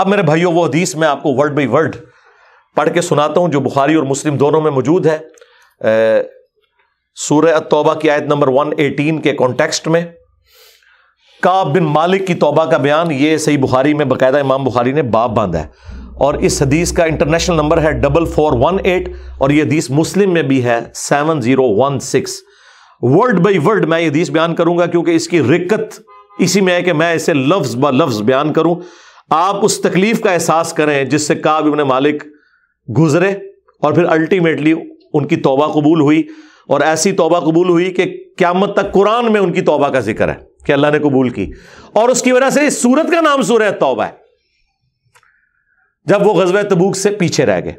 अब मेरे भाइयों वो हदीस मैं आपको वर्ड बाई वर्ड पढ़ के सुनाता हूं जो बुखारी और मुस्लिम दोनों में मौजूद है सूर्य तोबा की आयत नंबर 118 के कॉन्टेक्स्ट में का बिन मालिक की तोबा का बयान ये सही बुखारी में बाकायदा इमाम बुखारी ने बाप बांधा है और इस हदीस का इंटरनेशनल नंबर है डबल फोर वन एट और यह हदीस मुस्लिम में भी है seven zero one six word by word मैं ये हदीस बयान करूंगा क्योंकि इसकी रिक्कत इसी में है कि मैं इसे लफ्ज ब लफ्ज बयान करूं आप उस तकलीफ का एहसास करें जिससे भी उन्हें मालिक गुजरे और फिर अल्टीमेटली उनकी तोबा कबूल हुई और ऐसी तोबा कबूल हुई कि क्या मत तक कुरान में उनकी तोबा का जिक्र है कि अल्लाह ने कबूल की और उसकी वजह से इस सूरत का नाम सूरह तोबा है जब वो गजब तबूक से पीछे रह गए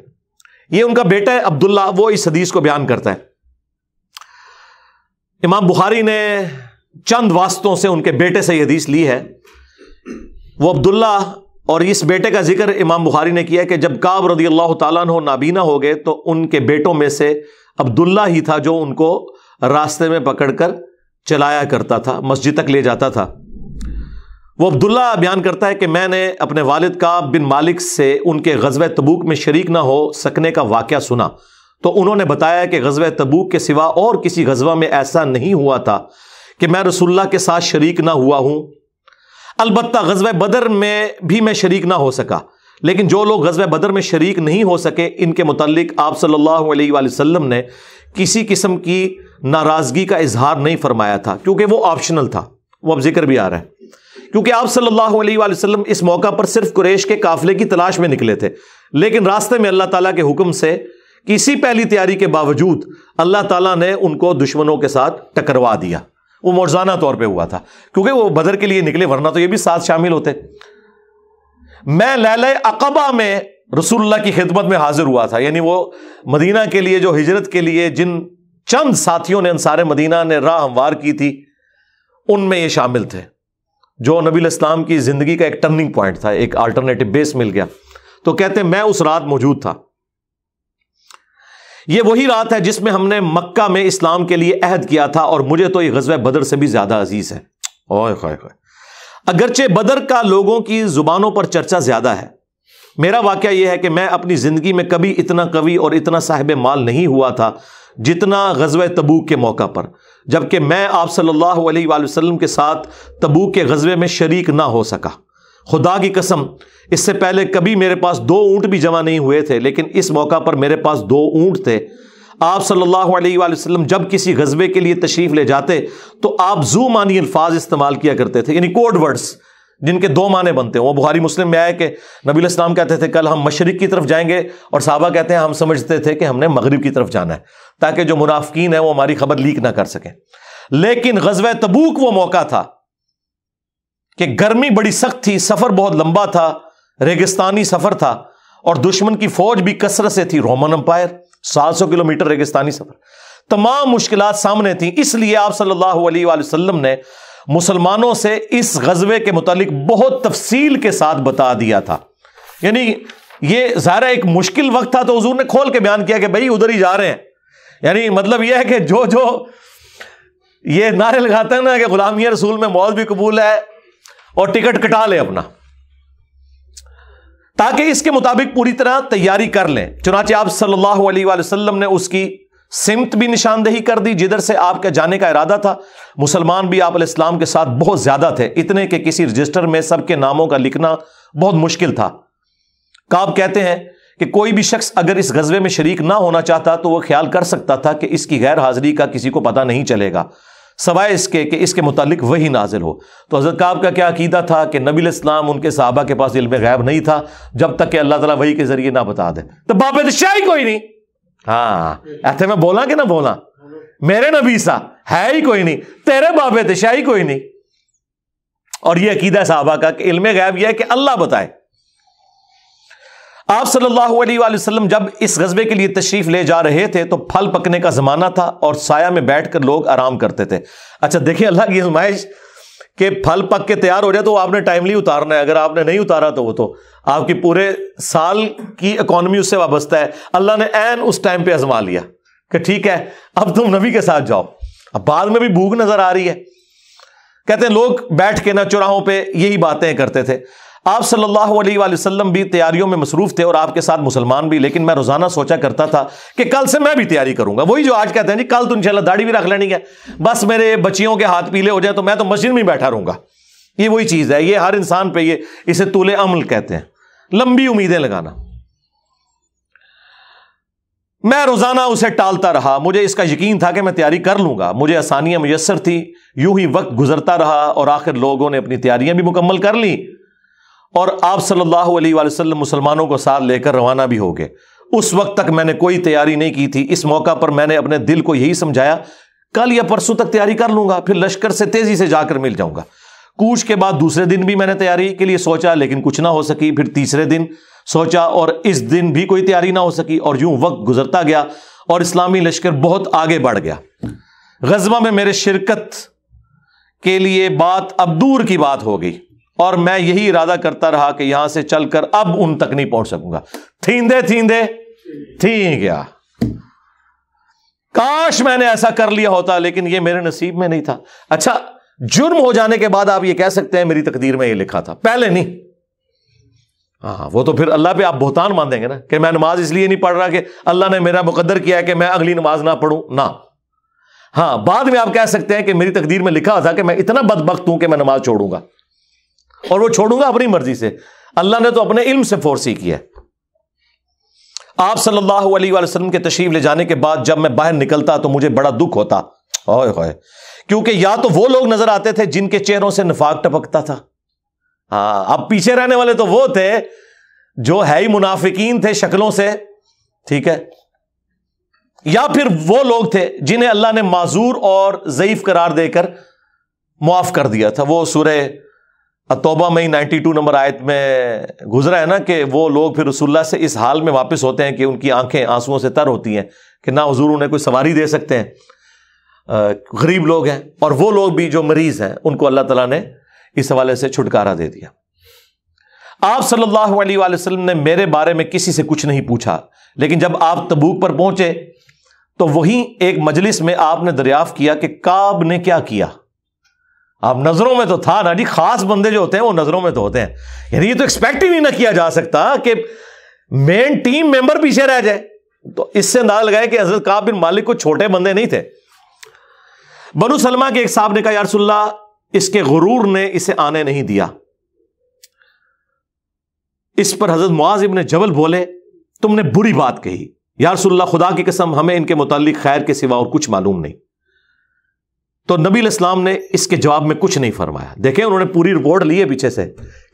ये उनका बेटा है अब्दुल्ला वो इस हदीस को बयान करता है इमाम बुखारी ने चंद वास्तों से उनके बेटे से यह हदीस ली है वो अब्दुल्ला और इस बेटे का जिक्र इमाम बुखारी ने किया कि जब काब रदी अल्लाह तु नाबीना हो गए तो उनके बेटों में से अब्दुल्ला ही था जो उनको रास्ते में पकड़कर चलाया करता था मस्जिद तक ले जाता था वो अब्दुल्ला बयान करता है कि मैंने अपने वालिद का बिन मालिक से उनके गजब तबूक में शरीक ना हो सकने का वाक़ सुना तो उन्होंने बताया कि गजब तबूक के सिवा और किसी गजबा में ऐसा नहीं हुआ था कि मैं रसुल्ला के साथ शरीक ना हुआ हूँ अलबत् गजब बदर में भी मैं शरीक ना हो सका लेकिन जो लोग गजब बदर में शरीक नहीं हो सके इनके मतलब आप सल्लल्लाहु अलैहि वसल्लम ने किसी किस्म की नाराज़गी का इजहार नहीं फरमाया था क्योंकि वो ऑप्शनल था वो अब जिक्र भी आ रहा है क्योंकि आप सल्लल्लाहु अलैहि वसल्लम इस मौका पर सिर्फ कुरेश के काफिले की तलाश में निकले थे लेकिन रास्ते में अल्लाह तला के हुक्म से किसी पहली तैयारी के बावजूद अल्लाह तला ने उनको दुश्मनों के साथ टकरवा दिया वो मोरजाना तौर पर हुआ था क्योंकि वो बदर के लिए निकले वरना तो ये भी साथ शामिल होते मैं लैल अकबा में रसुल्ला की खिदमत में हाजिर हुआ था यानी वो मदीना के लिए जो हिजरत के लिए जिन चंद साथियों ने अनसार मदीना ने राह हमवार की थी उनमें ये शामिल थे जो नबी इस्लाम की ज़िंदगी का एक टर्निंग पॉइंट था एक अल्टरनेटिव बेस मिल गया तो कहते मैं उस रात मौजूद था ये वही रात है जिसमें हमने मक्का में इस्लाम के लिए अहद किया था और मुझे तो ये गजब बदर से भी ज्यादा अजीज है ओए खाए खाए अगरचे बदर का लोगों की जुबानों पर चर्चा ज्यादा है मेरा वाक़ यह है कि मैं अपनी ज़िंदगी में कभी इतना कवि और इतना साहिब माल नहीं हुआ था जितना गजव तबू के मौका पर जबकि मैं आप सल्लाम के साथ तबू के गजबे में शरीक ना हो सका खुदा की कसम इससे पहले कभी मेरे पास दो ऊंट भी जमा नहीं हुए थे लेकिन इस मौका पर मेरे पास दो ऊंट थे आप सल्लल्लाहु अलैहि वसल्लम जब किसी गजबे के लिए तशरीफ़ ले जाते तो आप जू मानी अल्फाज इस्तेमाल किया करते थे यानी कोड वर्ड्स जिनके दो माने बनते हैं वो बुहारी मुस्लिम में आए कि नबी इस्लाम कहते थे कल हम मशरक की तरफ जाएंगे और साहबा कहते हैं हम समझते थे कि हमने मगरब की तरफ जाना है ताकि जो मुनाफिकीन है वो हमारी खबर लीक ना कर सकें लेकिन गजब तबूक वो मौका था कि गर्मी बड़ी सख्त थी सफर बहुत लंबा था रेगिस्तानी सफर था और दुश्मन की फौज भी कसरत से थी रोमन अंपायर सात सौ किलोमीटर रेगिस्तानी सफर तमाम मुश्किल सामने थी इसलिए आप सल्लल्लाहु अलैहि वसल्लम ने मुसलमानों से इस गजबे के मुतालिक बहुत तफसील के साथ बता दिया था यानी यह ज़ाहिर एक मुश्किल वक्त था तो हजूर ने खोल के बयान किया कि भाई उधर ही जा रहे हैं यानी मतलब यह है कि जो जो ये नारे लगाते हैं ना कि गुलामी रसूल में मौत भी कबूल है और टिकट कटा लें अपना ताकि इसके मुताबिक पूरी तरह तैयारी कर लें चुनाचे आप सल्लल्लाहु अलैहि वसल्लम ने उसकी सिमत भी निशानदेही कर दी जिधर से आपके जाने का इरादा था मुसलमान भी आप इस्लाम के साथ बहुत ज्यादा थे इतने के किसी रजिस्टर में सबके नामों का लिखना बहुत मुश्किल था काब कहते हैं कि कोई भी शख्स अगर इस गजबे में शरीक ना होना चाहता तो वह ख्याल कर सकता था कि इसकी गैर हाजिरी का किसी को पता नहीं चलेगा सवाए इसके कि इसके मुतालिक वही नाजिल हो तो हज़रत काब का क्या अकीदा था कि नबी इस्लाम उनके साहबा के पास इल्म गैब नहीं था जब तक कि अल्लाह तला वही के ज़रिए ना बता दे तो बाप तो शाही कोई नहीं हाँ ऐसे में बोला कि ना बोला मेरे नबी सा है ही कोई नहीं तेरे बाप तो शाही कोई नहीं और यह अकीदा साहबा का कि इल्म गैब यह है कि अल्लाह बताए आप सल्लल्लाहु अलैहि वसल्लम जब इस गजबे के लिए तशरीफ ले जा रहे थे तो फल पकने का ज़माना था और साया में बैठ कर लोग आराम करते थे अच्छा देखिए अल्लाह की नुमाइश के फल पक के तैयार हो जाए तो आपने टाइमली उतारना है अगर आपने नहीं उतारा तो वो तो आपकी पूरे साल की इकोनॉमी उससे वाबस्ता है अल्लाह ने एन उस टाइम पर आजमा लिया कि ठीक है अब तुम नबी के साथ जाओ अब बाद में भी भूख नज़र आ रही है कहते हैं लोग बैठ के ना चुराहों पर यही बातें करते थे आप सल्लल्लाहु अलैहि वसल्लम भी तैयारियों में मसरूफ थे और आपके साथ मुसलमान भी लेकिन मैं रोजाना सोचा करता था कि कल से मैं भी तैयारी करूंगा वही जो आज कहते हैं जी कल तो इंशाल्लाह दाढ़ी भी रख लेनी है बस मेरे बच्चियों के हाथ पीले हो जाए तो मैं तो मस्जिद में बैठा रहूंगा ये वही चीज़ है ये हर इंसान पर ये इसे तुल अमल कहते हैं लंबी उम्मीदें लगाना मैं रोजाना उसे टालता रहा मुझे इसका यकीन था कि मैं तैयारी कर लूंगा मुझे आसानियां मुयसर थी यूं ही वक्त गुजरता रहा और आखिर लोगों ने अपनी तैयारियां भी मुकम्मल कर ली और आप सल्लल्लाहु अलैहि वसल्लम मुसलमानों को साथ लेकर रवाना भी हो गए उस वक्त तक मैंने कोई तैयारी नहीं की थी इस मौका पर मैंने अपने दिल को यही समझाया कल या परसों तक तैयारी कर लूंगा फिर लश्कर से तेजी से जाकर मिल जाऊंगा कूच के बाद दूसरे दिन भी मैंने तैयारी के लिए सोचा लेकिन कुछ ना हो सकी फिर तीसरे दिन सोचा और इस दिन भी कोई तैयारी ना हो सकी और यूं वक्त गुजरता गया और इस्लामी लश्कर बहुत आगे बढ़ गया गजबा में मेरे शिरकत के लिए बात अब दूर की बात हो गई और मैं यही इरादा करता रहा कि यहां से चलकर अब उन तक नहीं पहुंच सकूंगा थींदे थींदे थी गया काश मैंने ऐसा कर लिया होता लेकिन ये मेरे नसीब में नहीं था अच्छा जुर्म हो जाने के बाद आप ये कह सकते हैं मेरी तकदीर में ये लिखा था पहले नहीं हाँ वो तो फिर अल्लाह पे आप बोहतान मान देंगे ना कि मैं नमाज इसलिए नहीं पढ़ रहा कि अल्लाह ने मेरा मुकदर किया कि मैं अगली नमाज ना पढ़ू ना हाँ बाद में आप कह सकते हैं कि मेरी तकदीर में लिखा था कि मैं इतना बदबक हूं कि मैं नमाज छोड़ूंगा और वो छोड़ूंगा अपनी मर्जी से अल्लाह ने तो अपने इल्म से फोर्सी किया आप सल्लल्लाहु अलैहि वसल्लम के तशीफ ले जाने के बाद जब मैं बाहर निकलता तो मुझे बड़ा दुख होता ओए होए क्योंकि या तो वो लोग नजर आते थे जिनके चेहरों से नफाक टपकता था हाँ अब पीछे रहने वाले तो वो थे जो है ही मुनाफिकीन थे शक्लों से ठीक है या फिर वो लोग थे जिन्हें अल्लाह ने माजूर और जयीफ करार देकर मुआफ कर दिया था वो सूर्य तोबा में ही टू नंबर आयत में गुजरा है ना कि वो लोग फिर रसुल्ला से इस हाल में वापस होते हैं कि उनकी आंखें आंसुओं से तर होती हैं कि ना हजूर उन्हें कोई सवारी दे सकते हैं गरीब लोग हैं और वो लोग भी जो मरीज़ हैं उनको अल्लाह तला ने इस हवाले से छुटकारा दे दिया आप सल्लल्लाहु अलैहि ने मेरे बारे में किसी से कुछ नहीं पूछा लेकिन जब आप तबूक पर पहुंचे तो वहीं एक मजलिस में आपने दरियाफ़ किया कि काब ने क्या किया आप नजरों में तो था ना जी खास बंदे जो होते हैं वो नजरों में तो होते हैं यानी ये तो एक्सपेक्ट ही नहीं ना किया जा सकता कि मेन टीम मेंबर पीछे रह जाए तो इससे अंदाजा लगाया कि हजरत काब बिन मालिक को छोटे बंदे नहीं थे बनु सलमा के एक साहब ने कहा यारसुल्ला इसके गुरूर ने इसे आने नहीं दिया इस पर हजरत मुआजिब ने जबल बोले तुमने बुरी बात कही यारसुल्ला खुदा की कसम हमें इनके मुतालिक खैर के सिवा और कुछ मालूम नहीं तो नबी इस्लाम ने इसके जवाब में कुछ नहीं फरमाया देखें उन्होंने पूरी रिपोर्ट ली है पीछे से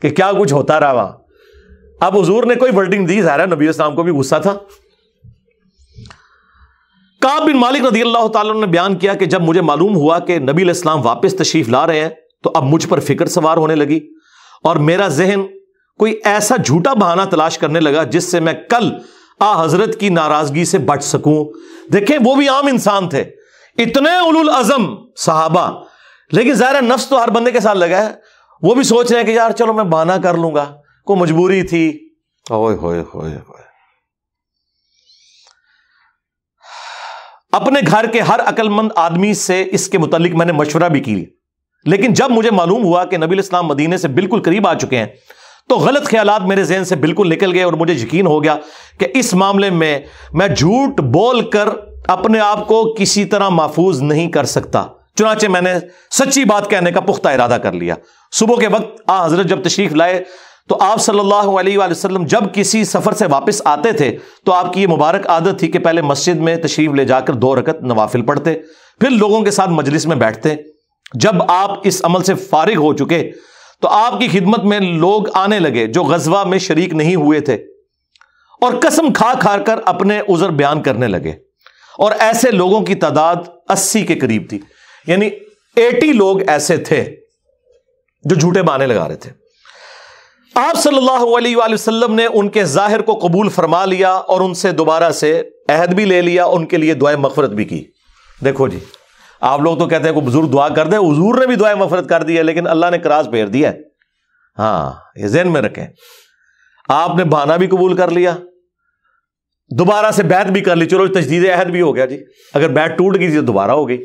कि क्या कुछ होता रहा वहां अब हजूर ने कोई वर्डिंग दी जहरा नबी इस्लाम को भी गुस्सा था काब बिन मालिक रदी अल्लाह ने बयान किया कि जब मुझे मालूम हुआ कि नबी इस्लाम वापस तशरीफ ला रहे हैं तो अब मुझ पर फिक्र सवार होने लगी और मेरा जहन कोई ऐसा झूठा बहाना तलाश करने लगा जिससे मैं कल आ हजरत की नाराजगी से बच सकूं देखें वो भी आम इंसान थे इतने उलुल अजम साहबा लेकिन ज़ाहिर नफ्स तो हर बंदे के साथ लगा है वो भी सोच रहे हैं कि यार चलो मैं बहाना कर लूंगा को मजबूरी थी ओए होए होए होए अपने घर के हर अक्लमंद आदमी से इसके मुतलिक मैंने मशवरा भी की लेकिन जब मुझे मालूम हुआ कि नबी इस्लाम मदीने से बिल्कुल करीब आ चुके हैं तो गलत ख्याल मेरे जहन से बिल्कुल निकल गए और मुझे यकीन हो गया कि इस मामले में मैं झूठ बोलकर अपने आप को किसी तरह महफूज नहीं कर सकता चुनाचे मैंने सच्ची बात कहने का पुख्ता इरादा कर लिया सुबह के वक्त आ हजरत जब तशरीफ लाए तो आप सल्लल्लाहु अलैहि वसल्लम जब किसी सफ़र से वापस आते थे तो आपकी ये मुबारक आदत थी कि पहले मस्जिद में तशरीफ ले जाकर दो रकत नवाफिल पढ़ते फिर लोगों के साथ मजलिस में बैठते जब आप इस अमल से फारिग हो चुके तो आपकी खिदमत में लोग आने लगे जो गजवा में शरीक नहीं हुए थे और कसम खा खा कर अपने उजर बयान करने लगे और ऐसे लोगों की तादाद 80 के करीब थी यानी 80 लोग ऐसे थे जो झूठे बहाने लगा रहे थे आप सल्लल्लाहु अलैहि वसल्लम ने उनके जाहिर को कबूल फरमा लिया और उनसे दोबारा से अहद भी ले लिया उनके लिए दुआ मफरत भी की देखो जी आप लोग तो कहते हैं को बुजुर्ग दुआ कर दे हजूर ने भी दुआ मफरत कर दी है लेकिन अल्लाह ने कराज फेर दिया हाँ ये जेन में रखें आपने बहाना भी कबूल कर लिया दोबारा से बैत भी कर ली चलो तजदीद अहद भी हो गया जी अगर बैत टूट गई तो दोबारा हो गई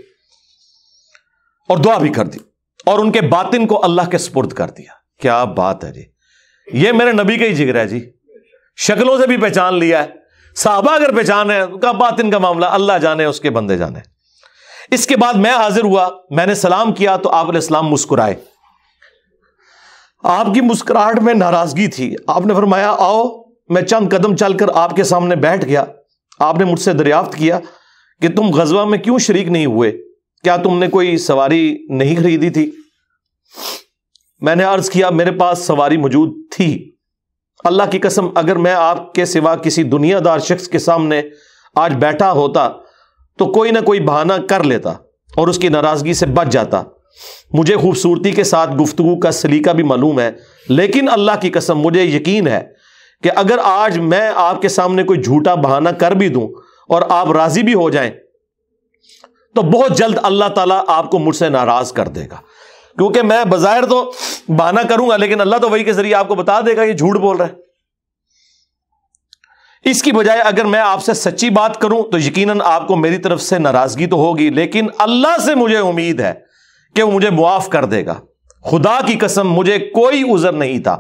और दुआ भी कर दी और उनके बातिन को अल्लाह के स्पुर्द कर दिया क्या बात है जी ये मेरे नबी का ही जिक्र है जी शक्लों से भी पहचान लिया है साहबा अगर पहचान है उनका तो बातिन का मामला अल्लाह जाने उसके बंदे जाने इसके बाद मैं हाजिर हुआ मैंने सलाम किया तो आप इस्लाम मुस्कुराए आपकी मुस्कुराहट में नाराजगी थी आपने फरमाया आओ मैं चंद कदम चलकर आपके सामने बैठ गया आपने मुझसे दरियाफ्त किया कि तुम गजवा में क्यों शरीक नहीं हुए क्या तुमने कोई सवारी नहीं खरीदी थी मैंने अर्ज किया मेरे पास सवारी मौजूद थी अल्लाह की कसम अगर मैं आपके सिवा किसी दुनियादार शख्स के सामने आज बैठा होता तो कोई ना कोई बहाना कर लेता और उसकी नाराजगी से बच जाता मुझे खूबसूरती के साथ गुफ्तु का सलीका भी मालूम है लेकिन अल्लाह की कसम मुझे यकीन है कि अगर आज मैं आपके सामने कोई झूठा बहाना कर भी दूं और आप राजी भी हो जाएं तो बहुत जल्द अल्लाह ताला आपको मुझसे नाराज कर देगा क्योंकि मैं बाजायर तो बहाना करूंगा लेकिन अल्लाह तो वही के जरिए आपको बता देगा ये झूठ बोल रहा है इसकी बजाय अगर मैं आपसे सच्ची बात करूं तो यकीनन आपको मेरी तरफ से नाराजगी तो होगी लेकिन अल्लाह से मुझे उम्मीद है कि वो मुझे मुआफ कर देगा खुदा की कसम मुझे कोई उजर नहीं था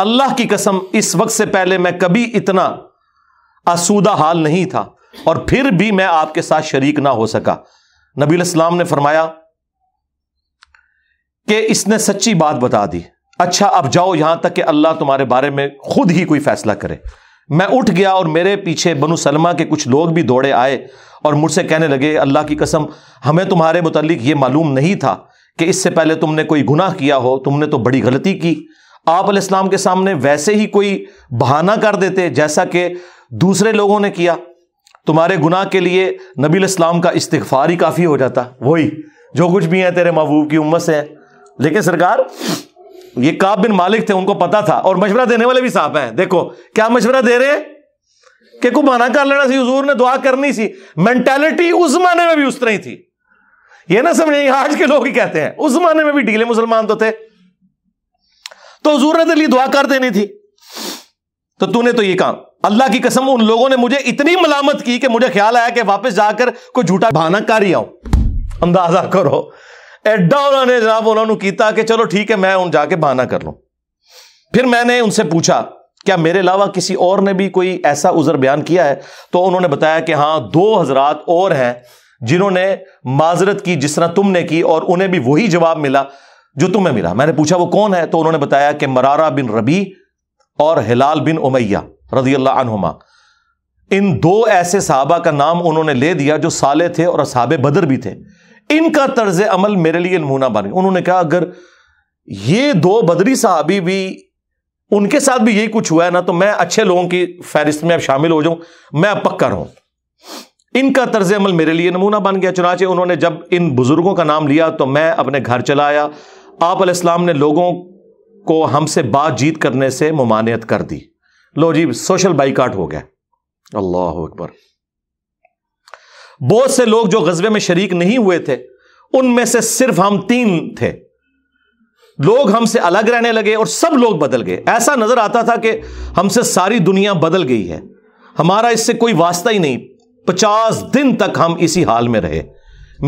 अल्लाह की कसम इस वक्त से पहले मैं कभी इतना आसूदा हाल नहीं था और फिर भी मैं आपके साथ शरीक ना हो सका नबी इस्लाम ने फरमाया कि इसने सच्ची बात बता दी अच्छा अब जाओ यहां तक कि अल्लाह तुम्हारे बारे में खुद ही कोई फैसला करे मैं उठ गया और मेरे पीछे बनु सलमा के कुछ लोग भी दौड़े आए और मुझसे कहने लगे अल्लाह की कसम हमें तुम्हारे मुतलिक ये मालूम नहीं था कि इससे पहले तुमने कोई गुनाह किया हो तुमने तो बड़ी गलती की आप इस्लाम के सामने वैसे ही कोई बहाना कर देते जैसा कि दूसरे लोगों ने किया तुम्हारे गुनाह के लिए नबी इस्लाम का इस्तफार ही काफ़ी हो जाता वही जो कुछ भी है तेरे महबूब की उम्मत से है लेकिन सरकार ये काब मालिक थे उनको पता था और मशवरा देने वाले भी साफ हैं देखो क्या मशवरा दे रहे हैं कि को बहाना कर लेना सी हजूर ने दुआ करनी सी मेंटेलिटी उस जमाने में भी उस तरह ही थी ये ना समझे आज के लोग ही कहते हैं उस जमाने में भी ढीले मुसलमान तो थे तो हजूर ने तेरे दुआ कर देनी थी तो तूने तो ये कहा अल्लाह की कसम उन लोगों ने मुझे इतनी मलामत की कि मुझे ख्याल आया कि वापस जाकर कोई झूठा भाना कर ही आओ अंदाजा करो एडा उन्होंने जनाब उन्होंने किया कि चलो ठीक है मैं उन जाके बहाना कर लूं फिर मैंने उनसे पूछा क्या मेरे अलावा किसी और ने भी कोई ऐसा उजर बयान किया है तो उन्होंने बताया कि हाँ दो हजरात और हैं जिन्होंने माजरत की जिस तरह तुमने की और उन्हें भी वही जवाब मिला जो तुम्हें मिला मैंने पूछा वो कौन है तो उन्होंने बताया कि मरारा बिन रबी और हिलाल बिन उमैया रजी अल्लाह इन दो ऐसे साहबा का नाम उन्होंने ले दिया जो साले थे और साहब बदर भी थे इनका तर्ज अमल मेरे लिए नमूना बन उन्होंने कहा अगर ये दो बदरी साहबी भी उनके साथ भी यही कुछ हुआ है ना तो मैं अच्छे लोगों की फहरिस्त में अब शामिल हो जाऊं मैं अब पक्का रहूं इनका तर्ज अमल मेरे लिए नमूना बन गया चुनाचे उन्होंने जब इन बुजुर्गों का नाम लिया तो मैं अपने घर चला आया आप आपलाम ने लोगों को हमसे बातचीत करने से ममानियत कर दी लो जी सोशल बाइकाट हो गया अल्लाह अकबर बहुत से लोग जो गजबे में शरीक नहीं हुए थे उनमें से सिर्फ हम तीन थे लोग हमसे अलग रहने लगे और सब लोग बदल गए ऐसा नजर आता था कि हमसे सारी दुनिया बदल गई है हमारा इससे कोई वास्ता ही नहीं पचास दिन तक हम इसी हाल में रहे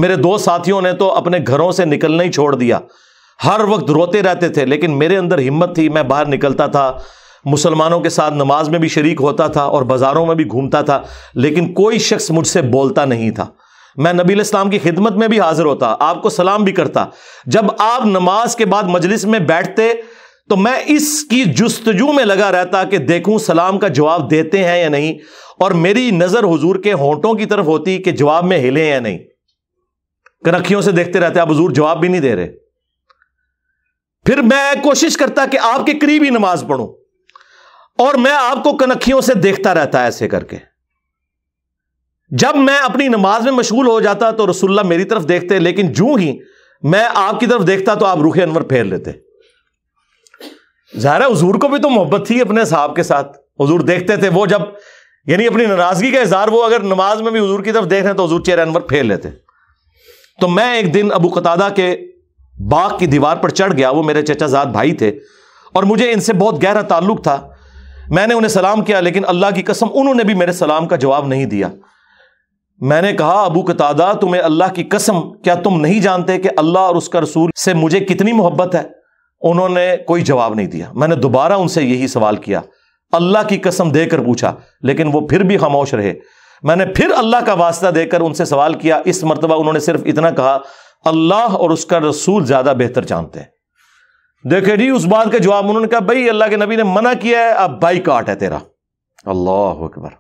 मेरे दो साथियों ने तो अपने घरों से निकलना ही छोड़ दिया हर वक्त रोते रहते थे लेकिन मेरे अंदर हिम्मत थी मैं बाहर निकलता था मुसलमानों के साथ नमाज में भी शरीक होता था और बाज़ारों में भी घूमता था लेकिन कोई शख्स मुझसे बोलता नहीं था मैं नबी इस्लाम की खिदमत में भी हाजिर होता आपको सलाम भी करता जब आप नमाज के बाद मजलिस में बैठते तो मैं इसकी जस्तजू में लगा रहता कि देखूं सलाम का जवाब देते हैं या नहीं और मेरी नज़र हुजूर के होंठों की तरफ होती कि जवाब में हिले या नहीं कनखियों से देखते रहते आप हजूर जवाब भी नहीं दे रहे फिर मैं कोशिश करता कि आपके करीब ही नमाज पढ़ूं और मैं आपको कनखियों से देखता रहता ऐसे करके जब मैं अपनी नमाज में मशगूल हो जाता तो रसुल्ला मेरी तरफ देखते लेकिन जू ही मैं आपकी तरफ देखता तो आप रूखे अनवर फेर लेते जहरा हजूर को भी तो मोहब्बत थी अपने साहब के साथ हजूर देखते थे वो जब यानी अपनी नाराजगी का इजहार वो अगर नमाज में भी हजूर की तरफ देख रहे हैं तो हजूर चेहरा अनवर फेर लेते तो मैं एक दिन अबू कतादा के बाग की दीवार पर चढ़ गया वो मेरे चचाजाद भाई थे और मुझे इनसे बहुत गहरा ताल्लुक था मैंने उन्हें सलाम किया लेकिन अल्लाह की कसम उन्होंने भी मेरे सलाम का जवाब नहीं दिया मैंने कहा अबू कतादा तुम्हें अल्लाह की कसम क्या तुम नहीं जानते कि अल्लाह और उसका रसूल से मुझे कितनी मोहब्बत है उन्होंने कोई जवाब नहीं दिया मैंने दोबारा उनसे यही सवाल किया अल्लाह की कसम देकर पूछा लेकिन वो फिर भी खामोश रहे मैंने फिर अल्लाह का वास्ता देकर उनसे सवाल किया इस मरतबा उन्होंने सिर्फ इतना कहा अल्लाह और उसका रसूल ज्यादा बेहतर जानते हैं देखे जी उस बात का जवाब उन्होंने कहा भाई अल्लाह के नबी ने मना किया है अब बाई काट है तेरा अल्लाह अकबर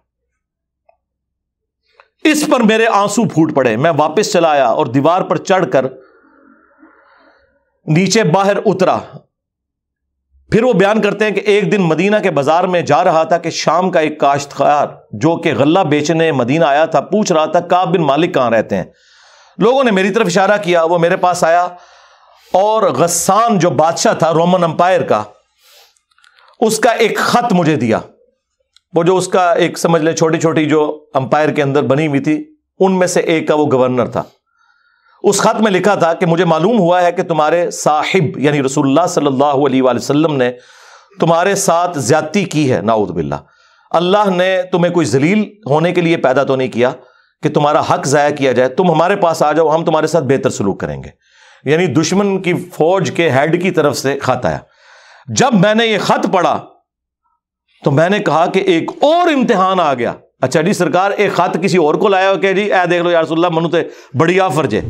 इस पर मेरे आंसू फूट पड़े मैं वापस चला आया और दीवार पर चढ़कर नीचे बाहर उतरा फिर वो बयान करते हैं कि एक दिन मदीना के बाजार में जा रहा था कि शाम का एक काश्तकार जो कि गला बेचने मदीना आया था पूछ रहा था काब बिन मालिक कहां रहते हैं लोगों ने मेरी तरफ इशारा किया वो मेरे पास आया और गस्सान जो बादशाह था रोमन अंपायर का उसका एक खत मुझे दिया वो जो उसका एक समझ ले छोटी छोटी जो अंपायर के अंदर बनी हुई थी उनमें से एक का वो गवर्नर था उस खत में लिखा था कि मुझे मालूम हुआ है कि तुम्हारे साहिब यानी रसुल्ला सल्लल्लाहु अलैहि ने तुम्हारे साथ ज्यादा की है नाउद अल्लाह ने तुम्हें कोई जलील होने के लिए पैदा तो नहीं किया कि तुम्हारा हक ज़ाया किया जाए तुम हमारे पास आ जाओ हम तुम्हारे साथ बेहतर सलूक करेंगे यानी दुश्मन की फौज के हेड की तरफ से खत आया जब मैंने यह खत पढ़ा तो मैंने कहा कि एक और इम्तिहान आ गया अच्छा जी सरकार एक खत किसी और को लाया कि जी ए देख लो यारसोल्ला मनु तो बड़ी आफर जे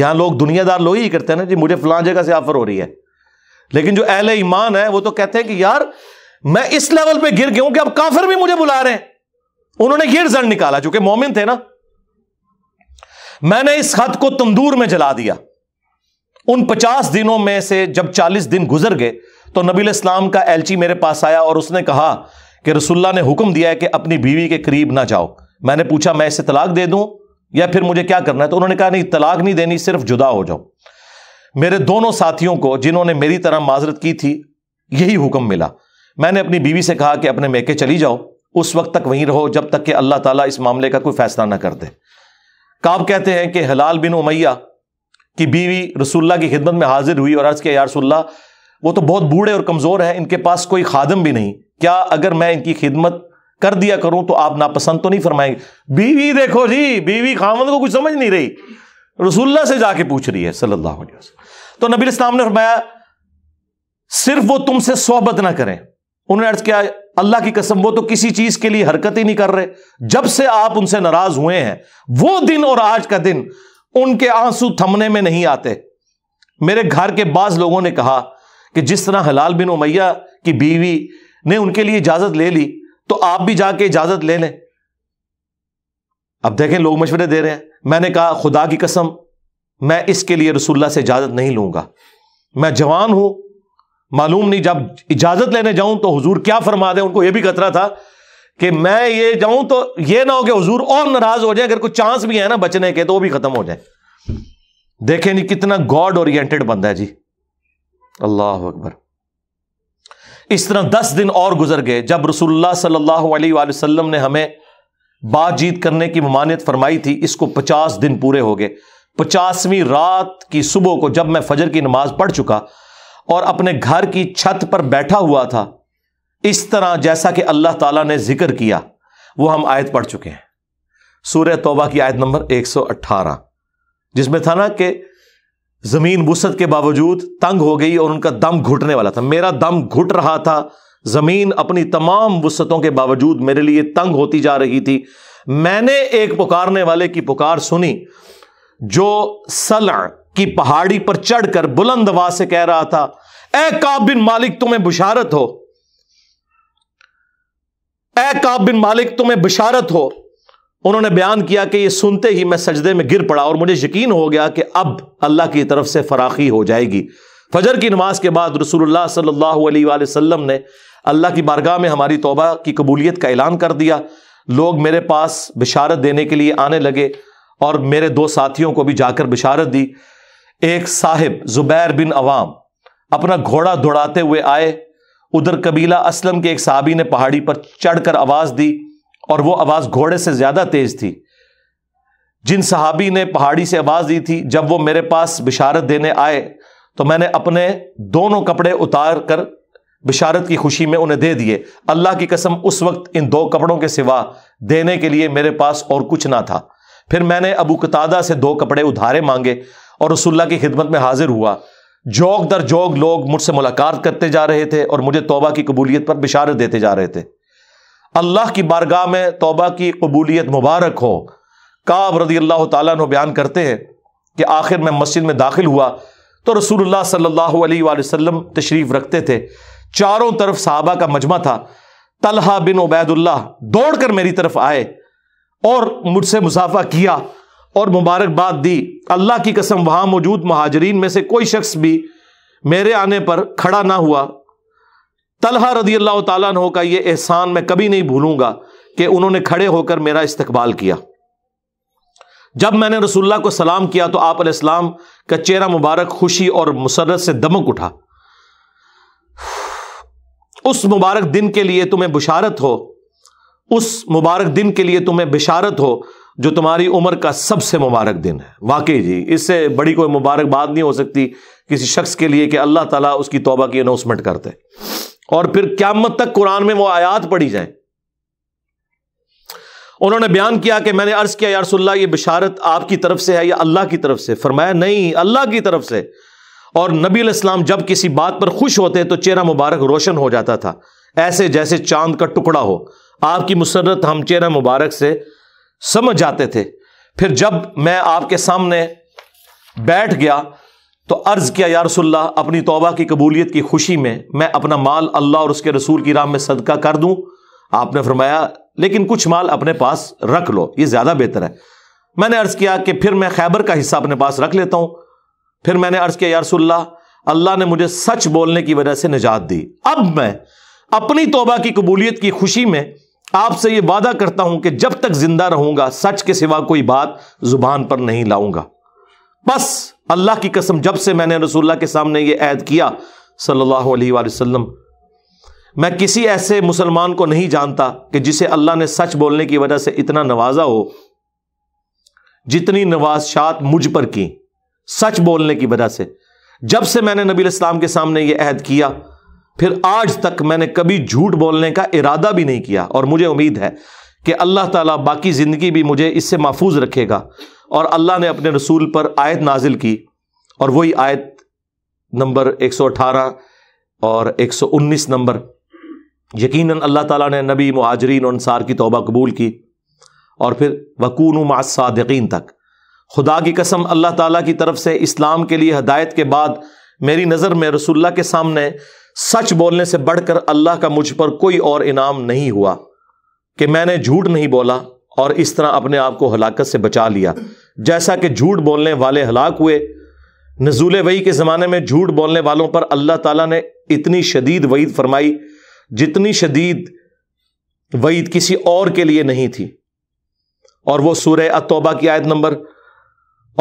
यहां लोग दुनियादार लोग ही करते हैं ना जी मुझे फलां जगह से आफर हो रही है लेकिन जो अहल ईमान है वो तो कहते हैं कि यार मैं इस लेवल पे गिर गया हूं कि अब काफिर भी मुझे बुला रहे हैं उन्होंने ये रिजल्ट निकाला जो कि मोमिन थे ना मैंने इस खत को तंदूर में जला दिया उन पचास दिनों में से जब चालीस दिन गुजर गए तो नबी इस्लाम का एलची मेरे पास आया और उसने कहा कि रसुल्ला ने हुक्म दिया है कि अपनी बीवी के करीब ना जाओ मैंने पूछा मैं इसे तलाक दे दूं या फिर मुझे क्या करना है तो उन्होंने कहा नहीं तलाक नहीं देनी सिर्फ जुदा हो जाओ मेरे दोनों साथियों को जिन्होंने मेरी तरह माजरत की थी यही हुक्म मिला मैंने अपनी बीवी से कहा कि अपने मैके चली जाओ उस वक्त तक वहीं रहो जब तक कि अल्लाह ताला इस मामले का कोई फैसला ना कर दे काब कहते हैं कि हलाल बिन उमैया की बीवी रसुल्ला की खिदमत में हाजिर हुई और अर्ज किया या वो तो बहुत बूढ़े और कमज़ोर है इनके पास कोई खादम भी नहीं क्या अगर मैं इनकी खिदमत कर दिया करूं तो आप नापसंद तो नहीं फरमाएंगे बीवी देखो जी बीवी खामद को कुछ समझ नहीं रही रसुल्ला से जाके पूछ रही है सल्लल्लाहु अलैहि वसल्लम तो नबी इस्लाम ने फरमाया सिर्फ वो तुमसे सोहबत ना करें उन्होंने अर्ज किया अल्लाह की कसम वो तो किसी चीज के लिए हरकत ही नहीं कर रहे जब से आप उनसे नाराज हुए हैं वो दिन और आज का दिन उनके आंसू थमने में नहीं आते मेरे घर के बाद लोगों ने कहा कि जिस तरह हलाल बिन उमैया की बीवी ने उनके लिए इजाजत ले ली तो आप भी जाके इजाजत ले लें अब देखें लोग मशवरे दे रहे हैं मैंने कहा खुदा की कसम मैं इसके लिए रसुल्ला से इजाजत नहीं लूंगा मैं जवान हूं मालूम नहीं जब इजाजत लेने जाऊं तो हुजूर क्या फरमा दे उनको यह भी खतरा था कि मैं ये जाऊं तो ये ना हो कि हुजूर और नाराज हो जाए अगर कोई चांस भी है ना बचने के तो वो भी खत्म हो जाए देखें नहीं कितना गॉड ओरिएंटेड बंदा है जी अल्लाह अकबर इस तरह दस दिन और गुजर गए जब रसुल्ला सल्लल्लाहु अलैहि वसल्लम ने हमें बातचीत करने की ममानियत फरमाई थी इसको पचास दिन पूरे हो गए पचासवीं रात की सुबह को जब मैं फजर की नमाज पढ़ चुका और अपने घर की छत पर बैठा हुआ था इस तरह जैसा कि अल्लाह ताला ने जिक्र किया वो हम आयत पढ़ चुके हैं सूर्य तोबा की आयत नंबर 118 जिसमें था ना कि जमीन वसत के बावजूद तंग हो गई और उनका दम घुटने वाला था मेरा दम घुट रहा था जमीन अपनी तमाम वसतों के बावजूद मेरे लिए तंग होती जा रही थी मैंने एक पुकारने वाले की पुकार सुनी जो सलड़ की पहाड़ी पर चढ़कर बुलंद आवाज से कह रहा था ए काबिन बिन मालिक तुम्हें बुशारत हो ए काबिन मालिक तुम्हें बुशारत हो उन्होंने बयान किया कि ये सुनते ही मैं सजदे में गिर पड़ा और मुझे यकीन हो गया कि अब अल्लाह की तरफ से फराखी हो जाएगी फजर की नमाज के बाद रसूलुल्लाह सल्लल्लाहु अलैहि वसल्लम ने अल्लाह की बारगाह में हमारी तोबा की कबूलियत का ऐलान कर दिया लोग मेरे पास बिशारत देने के लिए आने लगे और मेरे दो साथियों को भी जाकर बिशारत दी एक साहिब जुबैर बिन अवाम अपना घोड़ा दौड़ाते हुए आए उधर कबीला असलम के एक साहबी ने पहाड़ी पर चढ़कर आवाज दी और वो आवाज घोड़े से ज्यादा तेज थी जिन साहबी ने पहाड़ी से आवाज दी थी जब वो मेरे पास बिशारत देने आए तो मैंने अपने दोनों कपड़े उतार कर बिशारत की खुशी में उन्हें दे दिए अल्लाह की कसम उस वक्त इन दो कपड़ों के सिवा देने के लिए मेरे पास और कुछ ना था फिर मैंने अबू कतादा से दो कपड़े उधारे मांगे और रसुल्ला की खिदमत में हाजिर हुआ जोग दर जोग लोग मुझसे मुलाकात करते जा रहे थे और मुझे तोबा की कबूलियत पर बिशारत देते जा रहे थे अल्लाह की बारगाह में तोबा की कबूलियत मुबारक हो काब रदी अल्लाह तु बयान करते हैं कि आखिर मैं मस्जिद में दाखिल हुआ तो रसूलुल्लाह सल्लल्लाहु अलैहि वसल्लम तशरीफ रखते थे चारों तरफ साहबा का मजमा था तलहा बिन उबैदुल्ला दौड़कर मेरी तरफ आए और मुझसे मुसाफा किया और मुबारकबाद दी अल्लाह की कसम वहां मौजूद महाजरीन में से कोई शख्स भी मेरे आने पर खड़ा ना हुआ तलहा रदी अल्लाह तु का यह एहसान मैं कभी नहीं भूलूंगा कि उन्होंने खड़े होकर मेरा इस्तकबाल किया जब मैंने रसुल्ला को सलाम किया तो आप इस्लाम का चेहरा मुबारक खुशी और मुसरत से दमक उठा उस मुबारक दिन के लिए तुम्हें बुशारत हो उस मुबारक दिन के लिए तुम्हें बिशारत हो जो तुम्हारी उम्र का सबसे मुबारक दिन है वाकई जी इससे बड़ी कोई मुबारकबाद नहीं हो सकती किसी शख्स के लिए कि अल्लाह ताला उसकी तौबा की अनाउंसमेंट करते और फिर क्यामत तक कुरान में वो आयात पढ़ी जाए उन्होंने बयान किया कि मैंने अर्ज किया यारसोल्ला ये बिशारत आपकी तरफ से है या अल्लाह की तरफ से फरमाया नहीं अल्लाह की तरफ से और नबी इस्लाम जब किसी बात पर खुश होते तो चेहरा मुबारक रोशन हो जाता था ऐसे जैसे चांद का टुकड़ा हो आपकी मुसरत हम चेहरा मुबारक से समझ जाते थे फिर जब मैं आपके सामने बैठ गया तो अर्ज किया या रसुल्ला अपनी तोबा की कबूलियत की खुशी में मैं अपना माल अल्लाह और उसके रसूल की राम में सदका कर दूं आपने फरमाया लेकिन कुछ माल अपने पास रख लो ये ज़्यादा बेहतर है मैंने अर्ज़ किया कि फिर मैं खैबर का हिस्सा अपने पास रख लेता हूँ फिर मैंने अर्ज़ किया यारसुल्ला अल्लाह ने मुझे सच बोलने की वजह से निजात दी अब मैं अपनी तोबा की कबूलियत की खुशी में आपसे ये वादा करता हूं कि जब तक जिंदा रहूंगा सच के सिवा कोई बात जुबान पर नहीं लाऊंगा बस अल्लाह की कसम जब से मैंने रसुल्ला के सामने यह ऐद किया सल्लल्लाहु अलैहि वसल्लम मैं किसी ऐसे मुसलमान को नहीं जानता कि जिसे अल्लाह ने सच बोलने की वजह से इतना नवाजा हो जितनी नवाजशात मुझ पर की सच बोलने की वजह से जब से मैंने नबी इस्लाम के सामने यह अहद किया फिर आज तक मैंने कभी झूठ बोलने का इरादा भी नहीं किया और मुझे उम्मीद है कि अल्लाह ताला बाकी ज़िंदगी भी मुझे इससे महफूज रखेगा और अल्लाह ने अपने रसूल पर आयत नाजिल की और वही आयत नंबर 118 और 119 नंबर यकीनन अल्लाह ताला ने नबी महाजरीन अनसार की तौबा कबूल की और फिर वकून मासादीन तक खुदा की कसम अल्लाह ताला की तरफ से इस्लाम के लिए हदायत के बाद मेरी नज़र में रसुल्ला के सामने सच बोलने से बढ़कर अल्लाह का मुझ पर कोई और इनाम नहीं हुआ कि मैंने झूठ नहीं बोला और इस तरह अपने आप को हलाकत से बचा लिया जैसा कि झूठ बोलने वाले हलाक हुए नजूल वही के ज़माने में झूठ बोलने वालों पर अल्लाह ताला ने इतनी शदीद वईद फरमाई जितनी शदीद वईद किसी और के लिए नहीं थी और वो सूर्य अतोबा की आयत नंबर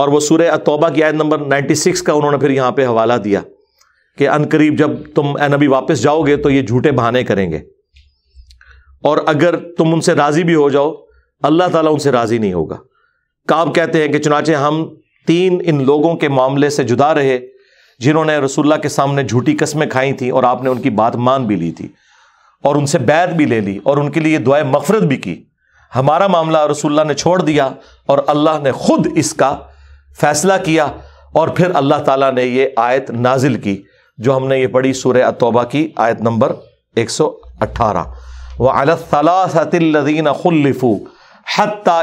और वो सूर्य अतोबा की आयत नंबर 96 का उन्होंने फिर यहां पे हवाला दिया कि अनकरीब जब तुम नबी वापस जाओगे तो ये झूठे बहाने करेंगे और अगर तुम उनसे राज़ी भी हो जाओ अल्लाह ताला उनसे राज़ी नहीं होगा काब कहते हैं कि चुनाचे हम तीन इन लोगों के मामले से जुदा रहे जिन्होंने रसुल्ला के सामने झूठी कस्में खाई थी और आपने उनकी बात मान भी ली थी और उनसे बैत भी ले ली और उनके लिए दुआ मफरत भी की हमारा मामला रसुल्ला ने छोड़ दिया और अल्लाह ने खुद इसका फैसला किया और फिर अल्लाह ताला ने ये आयत नाजिल की जो हमने ये पढ़ी सूर्य अतोबा की आयत नंबर सौ अट्ठारह अलसलासतिल्लज़ीन खुल्लिफू हत्ता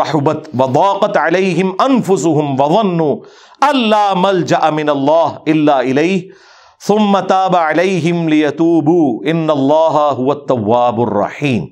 रहबत अलैहिम अनफुसुहुम अल्ला मलजा मिन अल्लाह इल्ला